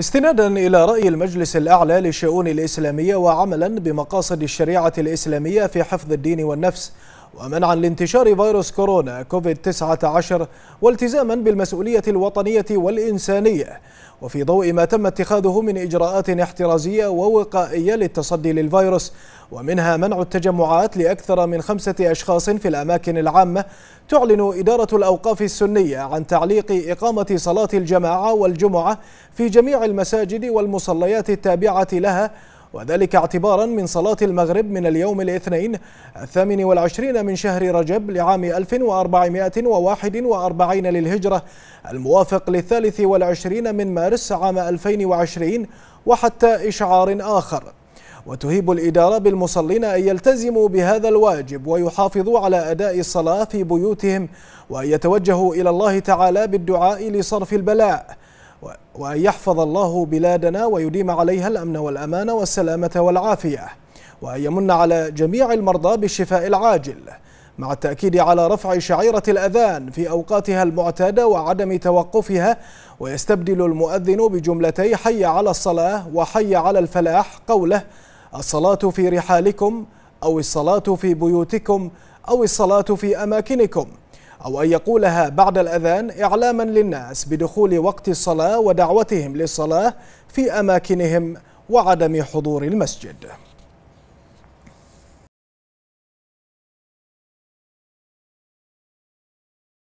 استنادا إلى رأي المجلس الأعلى للشؤون الإسلامية وعملا بمقاصد الشريعة الإسلامية في حفظ الدين والنفس ومنعا لانتشار فيروس كورونا كوفيد 19 والتزاما بالمسؤولية الوطنية والإنسانية وفي ضوء ما تم اتخاذه من إجراءات احترازية ووقائية للتصدي للفيروس ومنها منع التجمعات لأكثر من خمسة أشخاص في الأماكن العامة تعلن إدارة الأوقاف السنية عن تعليق إقامة صلاة الجماعة والجمعة في جميع المساجد والمصليات التابعة لها وذلك اعتبارا من صلاة المغرب من اليوم الاثنين الثامن والعشرين من شهر رجب لعام 1441 للهجرة الموافق للثالث والعشرين من مارس عام 2020 وحتى إشعار آخر وتهيب الإدارة بالمصلين أن يلتزموا بهذا الواجب ويحافظوا على أداء الصلاة في بيوتهم وأن يتوجهوا إلى الله تعالى بالدعاء لصرف البلاء وأن يحفظ الله بلادنا ويديم عليها الأمن والأمان والسلامة والعافية وأن يمن على جميع المرضى بالشفاء العاجل مع التأكيد على رفع شعيرة الأذان في أوقاتها المعتادة وعدم توقفها ويستبدل المؤذن بجملتي حي على الصلاة وحي على الفلاح قوله الصلاة في رحالكم أو الصلاة في بيوتكم أو الصلاة في أماكنكم أو أن يقولها بعد الأذان إعلاما للناس بدخول وقت الصلاة ودعوتهم للصلاة في أماكنهم وعدم حضور المسجد